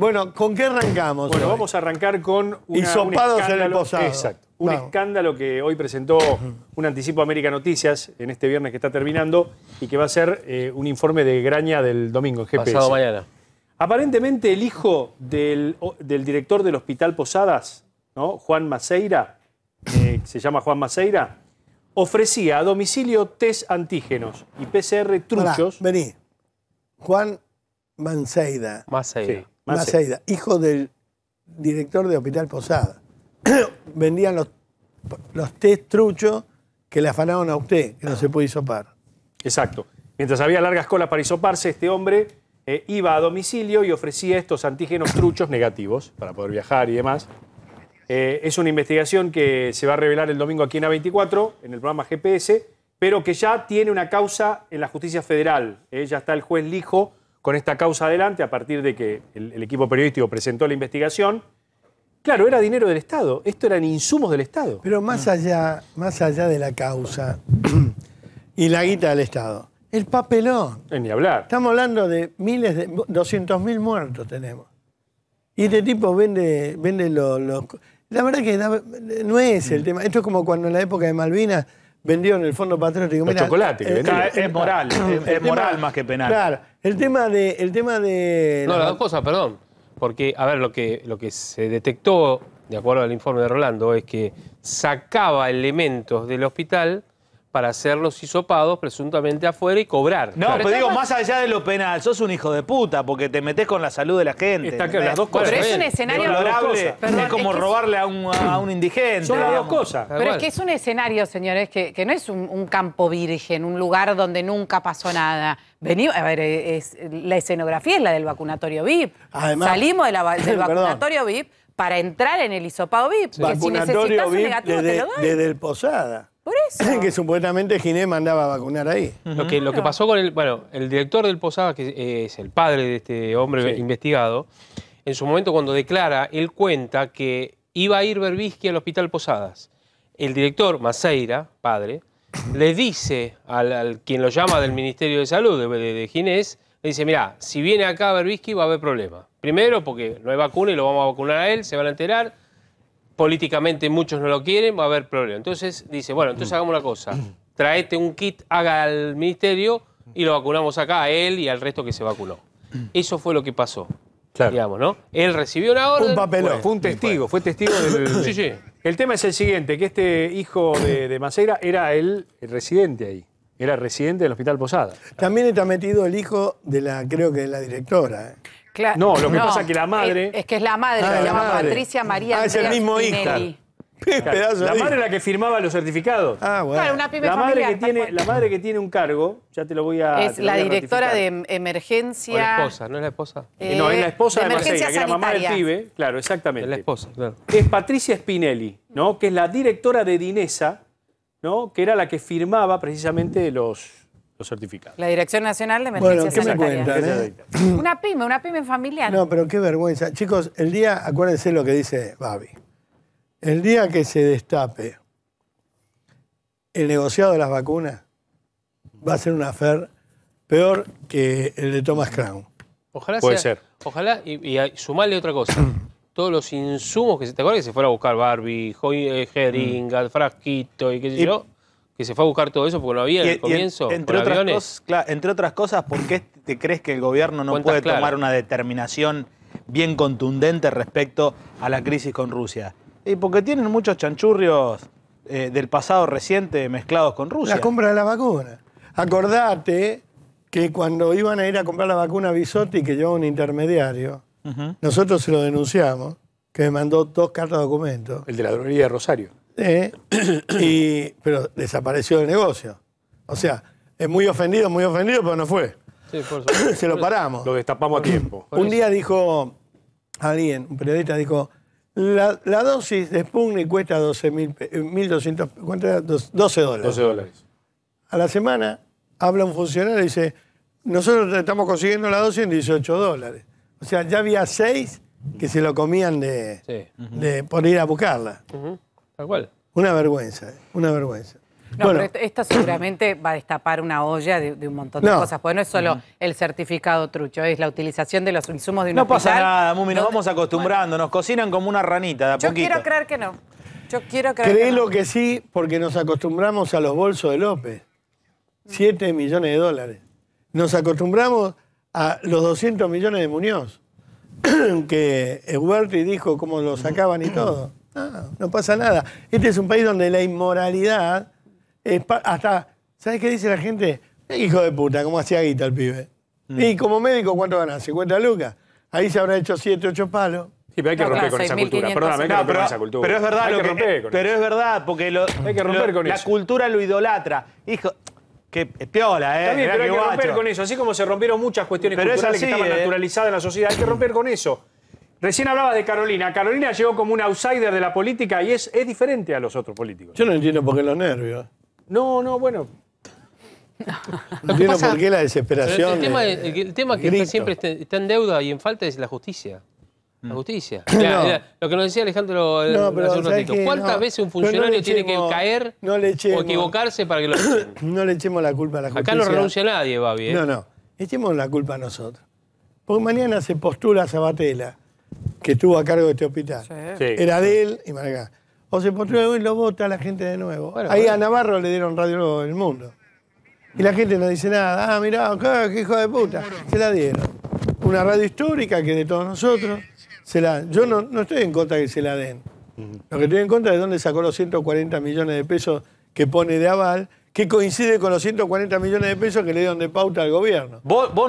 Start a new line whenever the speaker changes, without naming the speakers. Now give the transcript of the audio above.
Bueno, ¿con qué arrancamos? Bueno, vamos a arrancar con una, un escándalo, en el Exacto. Un escándalo que hoy presentó un anticipo América Noticias en este viernes que está terminando y que va a ser eh, un informe de Graña del domingo, GPS. Pasado mañana. Aparentemente el hijo del, director del Hospital Posadas, ¿no? Juan Maceira, eh, se llama Juan Maceira, ofrecía a domicilio test antígenos y PCR
truchos. vení. Juan Manceira. Maceira hijo del director de Hospital Posada. Vendían los, los test truchos que le afanaron a usted, que no se puede hisopar.
Exacto. Mientras había largas colas para hisoparse, este hombre eh, iba a domicilio y ofrecía estos antígenos truchos negativos para poder viajar y demás. Eh, es una investigación que se va a revelar el domingo aquí en A24, en el programa GPS, pero que ya tiene una causa en la justicia federal. Eh, ya está el juez Lijo con esta causa adelante a partir de que el, equipo periodístico presentó la investigación. Claro, era dinero del Estado, esto eran insumos del Estado.
Pero más allá, más allá de la causa y la guita del Estado, el papelón. Eh, ni hablar. Estamos hablando de miles de mil muertos tenemos. Y este tipo vende, vende los, los... La verdad que no es el mm. tema. Esto es como cuando en la época de Malvinas vendió en el Fondo Patriótico. chocolate Chocolate. Eh, es, moral, es, moral
más que penal. Claro,
el tema de... El tema de no, las dos
cosas, perdón. Porque, a ver, lo que, lo que se detectó, de acuerdo al informe de Rolando, es que sacaba elementos del hospital para hacer los hisopados presuntamente afuera y cobrar. No, pero, digo, más allá de lo penal, sos un hijo
de puta porque te metes con la salud de la gente.
Está las dos cosas. Pero es un escenario... es como robarle
a, un, indigente. Son las dos cosas. Pero es que es
un escenario, señores, que, no es un, campo virgen, un lugar donde nunca pasó nada. Venimos, a ver, la escenografía es la del vacunatorio VIP. Salimos del vacunatorio VIP para entrar en el hisopado VIP. Que si necesitas desde,
Desde el Posada. que supuestamente Ginés mandaba a vacunar ahí.
Lo, que, lo que pasó con el, bueno, el director del Posada, que es el padre de este hombre investigado, en su momento cuando declara, él cuenta que iba a ir Berbisky al hospital Posadas. El director, Maceira, padre, le dice al, quien lo llama del Ministerio de Salud, de, de, Ginés, le dice, mira, si viene acá Berbisky va a haber problema. Primero porque no hay vacuna y lo vamos a vacunar a él, se van a enterar políticamente muchos no lo quieren, va a haber problema. Entonces dice, bueno, entonces hagamos una cosa, traete un kit, haga al ministerio y lo vacunamos acá a él y al resto que se vacunó. Eso fue lo que pasó. Digamos, ¿no? Él recibió una orden. Un papelón. fue
un testigo, fue testigo del. sí,
sí. El tema es el siguiente: que
este hijo de, de Maceira era el, el residente ahí. Era residente del Hospital Posada.
También está metido el hijo de la, creo que de la directora. ¿eh?
No, lo que pasa es que la eh, madre. Es, que es la madre, ah, se llama Patricia María. Ah, es el mismo hija. la madre
es la que firmaba los certificados. Ah, bueno. la, madre que tiene, la madre que tiene un cargo, ya te lo voy a. Es la directora
de emergencia. la esposa, ¿no es la esposa?
Eh, eh, no, es la esposa de, de que es la mamá del pibe. Claro, exactamente. Es la esposa, claro. Es Patricia Spinelli, ¿no? Que es la directora de Dinesa, ¿no? Que era la que firmaba precisamente los, certificados.
La Dirección Nacional de Emergencias bueno, ¿qué me cuentan, eh? Una pyme, una pyme familiar. No, pero qué vergüenza.
Chicos, el día, acuérdense lo que dice Barbie. El día que se destape el negociado de las vacunas, va a ser una afer peor que el de Thomas Crown.
Ojalá Puede ser. Ojalá, y, sumarle otra cosa. Todos los insumos que se te acuerdas que se fuera a buscar Barbie, Joy, Jeringa, eh, mm. Frasquito y qué sé yo que se fue a buscar todo eso porque lo había en el comienzo. entre,
otras cosas, ¿por qué te crees que el gobierno no puede tomar una determinación bien contundente respecto a la crisis con Rusia? Y porque tienen muchos chanchurrios eh, del pasado reciente mezclados con Rusia. La
compra de la vacuna. Acordate que cuando iban a ir a comprar la vacuna a Bisotti, que llevaba un intermediario, nosotros se lo denunciamos, que me mandó dos cartas de documento.
El de la droguería de Rosario.
Eh, y, pero desapareció del negocio. O sea, es muy ofendido, muy ofendido, pero no fue.
Se lo paramos. Lo destapamos a tiempo. Un día
dijo alguien, un periodista dijo, la, dosis de Sputnik cuesta 12 1200, eh, dólares. A la semana habla un funcionario y dice, nosotros estamos consiguiendo la dosis en 18 dólares. O sea, ya había seis que se lo comían de, por ir a buscarla. Una vergüenza, eh, una vergüenza. No, pero
esto seguramente va a destapar una olla de, un montón de cosas, porque no es solo el certificado trucho, es la utilización de los insumos de un No pasa nada, Mumi,
nos vamos acostumbrando, nos cocinan como una ranita Yo quiero
creer que no. Yo quiero creer que lo que
sí, porque nos acostumbramos a los bolsos de López. 7 millones de dólares. Nos acostumbramos a los 200 millones de Muñoz, que Huerti dijo cómo lo sacaban y todo no pasa nada. Este es un país donde la inmoralidad es hasta. ¿Sabes qué dice la gente? Eh, hijo de puta, ¿cómo hacía guita el pibe? Mm. Y como médico, ¿cuánto ganas? ¿50 lucas? Ahí se habrán hecho 7,
8 palos. Sí, pero hay que romper con esa cultura. Perdóname, hay que romper con esa cultura. Pero es verdad, que, pero es verdad porque la cultura lo idolatra. Hijo, que es piola, ¿eh? pero hay que romper con eso. Así como se rompieron muchas cuestiones pero culturales que estaban eh. naturalizadas en la sociedad, hay que romper con eso. Recién hablaba de Carolina. Carolina llegó como un outsider de la política y es, es diferente a los otros políticos. Yo no entiendo por qué los nervios.
No, no, bueno. No entiendo por
qué la desesperación. El, tema, que siempre
está, en deuda y en falta es la justicia. La mm. justicia. lo que nos decía Alejandro eh, hace un ratito. ¿Cuántas veces un funcionario tiene que caer o equivocarse para que lo
No le echemos la culpa a la
justicia. Acá no renuncia nadie, va bien. No, no.
Echemos la culpa a nosotros. Porque mañana se postula Sabatella que estuvo a cargo de este hospital. Era de él y Maracá. O se postula y lo vota la gente de nuevo. Ahí a Navarro le dieron Radio del Mundo. Y la gente no dice nada. Ah, mirá, qué hijo de puta. Se la dieron. Una radio histórica que de todos nosotros. Se la, yo no, no estoy en contra de que se la den. Lo que estoy en contra es de dónde sacó los 140 millones de pesos que pone de aval, que coincide con los 140 millones de pesos que le dieron de pauta al gobierno. ¿Vos, vos